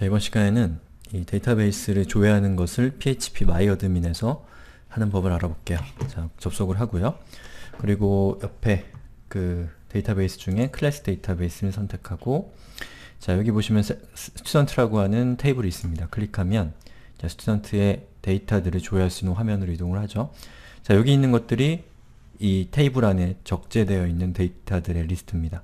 자, 이번 시간에는 이 데이터베이스를 조회하는 것을 PHP 마이어드민에서 하는 법을 알아볼게요. 자, 접속을 하고요. 그리고 옆에 그 데이터베이스 중에 클래스 데이터베이스를 선택하고 자, 여기 보시면 스튜던트라고 하는 테이블이 있습니다. 클릭하면 자, 스튜던트의 데이터들을 조회할 수 있는 화면으로 이동을 하죠. 자, 여기 있는 것들이 이 테이블 안에 적재되어 있는 데이터들의 리스트입니다.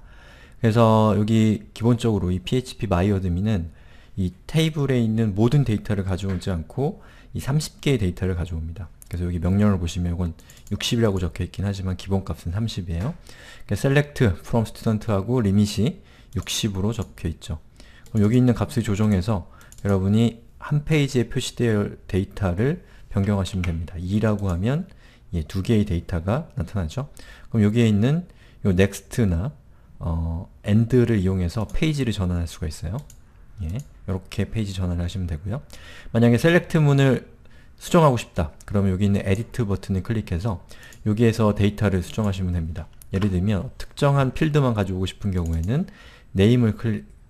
그래서 여기 기본적으로 이 PHP 마이어드민은 이 테이블에 있는 모든 데이터를 가져오지 않고 이 30개의 데이터를 가져옵니다. 그래서 여기 명령을 보시면 이건 60이라고 적혀있긴 하지만 기본값은 30이에요. 그러니까 select from student하고 리밋이 60으로 적혀있죠. 그럼 여기 있는 값을 조정해서 여러분이 한 페이지에 표시될 데이터를 변경하시면 됩니다. 2라고 하면 예, 두 개의 데이터가 나타나죠. 그럼 여기에 있는 요 next나 어, end를 이용해서 페이지를 전환할 수가 있어요. 예. 이렇게 페이지 전환을 하시면 되고요. 만약에 셀렉트 문을 수정하고 싶다. 그러면 여기 있는 에디트 버튼을 클릭해서 여기에서 데이터를 수정하시면 됩니다. 예를 들면 특정한 필드만 가져오고 싶은 경우에는 네임을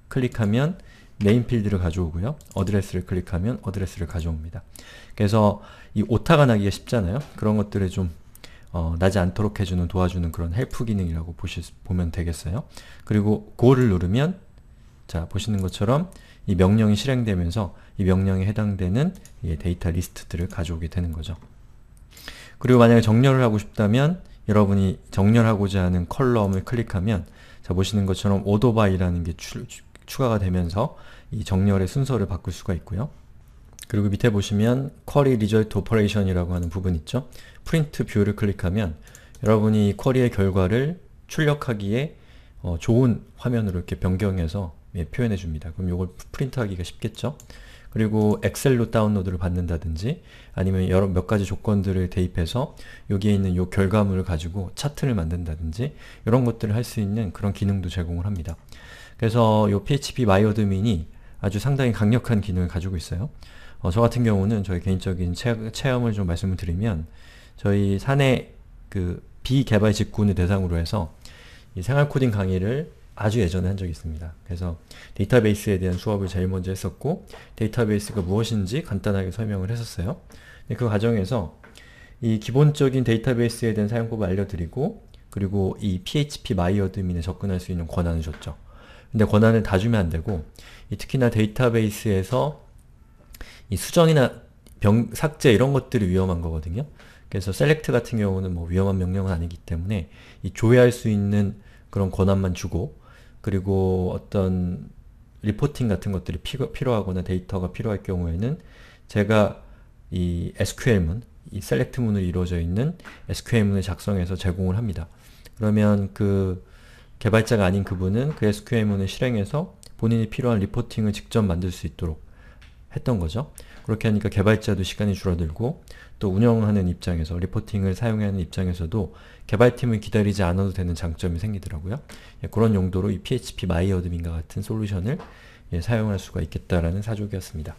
클릭, 하면 네임 필드를 가져오고요. 어드레스를 클릭하면 어드레스를 가져옵니다. 그래서 이 오타가 나기가 쉽잖아요. 그런 것들을 좀 어, 나지 않도록 해주는 도와주는 그런 헬프 기능이라고 보시, 보면 되겠어요. 그리고 고를 누르면 자 보시는 것처럼 이 명령이 실행되면서 이 명령에 해당되는 데이터 리스트들을 가져오게 되는 거죠. 그리고 만약에 정렬을 하고 싶다면 여러분이 정렬하고자 하는 컬럼을 클릭하면 자 보시는 것처럼 오도바이라는 게 추, 추가가 되면서 이 정렬의 순서를 바꿀 수가 있고요. 그리고 밑에 보시면 Query Result o p e r a t i o n 이라고 하는 부분 있죠? 프린트 뷰를 클릭하면 여러분이 이 쿼리의 결과를 출력하기에 어, 좋은 화면으로 이렇게 변경해서 예, 표현해 줍니다. 그럼 이걸 프린트하기가 쉽겠죠? 그리고 엑셀로 다운로드를 받는다든지 아니면 여러 몇 가지 조건들을 대입해서 여기에 있는 요 결과물을 가지고 차트를 만든다든지 이런 것들을 할 수 있는 그런 기능도 제공을 합니다. 그래서 요 PHP 마이어드민이 아주 상당히 강력한 기능을 가지고 있어요. 어, 저 같은 경우는 저희 개인적인 체, 체험을 좀 말씀을 드리면 저희 사내 그 비개발 직군을 대상으로 해서 이 생활코딩 강의를 아주 예전에 한 적이 있습니다. 그래서 데이터베이스에 대한 수업을 제일 먼저 했었고 데이터베이스가 무엇인지 간단하게 설명을 했었어요. 그 과정에서 이 기본적인 데이터베이스에 대한 사용법을 알려드리고 그리고 이 PHP 마이어 드민에 접근할 수 있는 권한을 줬죠. 근데 권한을 다 주면 안 되고 특히나 데이터베이스에서 이 수정이나 병, 삭제 이런 것들이 위험한 거거든요. 그래서 셀렉트 같은 경우는 뭐 위험한 명령은 아니기 때문에 이 조회할 수 있는 그런 권한만 주고 그리고 어떤 리포팅 같은 것들이 필요하거나 데이터가 필요할 경우에는 제가 이 SQL문, 이 셀렉트문으로 이루어져 있는 SQL문을 작성해서 제공을 합니다. 그러면 그 개발자가 아닌 그분은 그 SQL문을 실행해서 본인이 필요한 리포팅을 직접 만들 수 있도록 했던 거죠. 그렇게 하니까 개발자도 시간이 줄어들고 또 운영하는 입장에서, 리포팅을 사용하는 입장에서도 개발팀을 기다리지 않아도 되는 장점이 생기더라고요. 예, 그런 용도로 이 PHP 마이어드민과 같은 솔루션을 예, 사용할 수가 있겠다라는 사족이었습니다.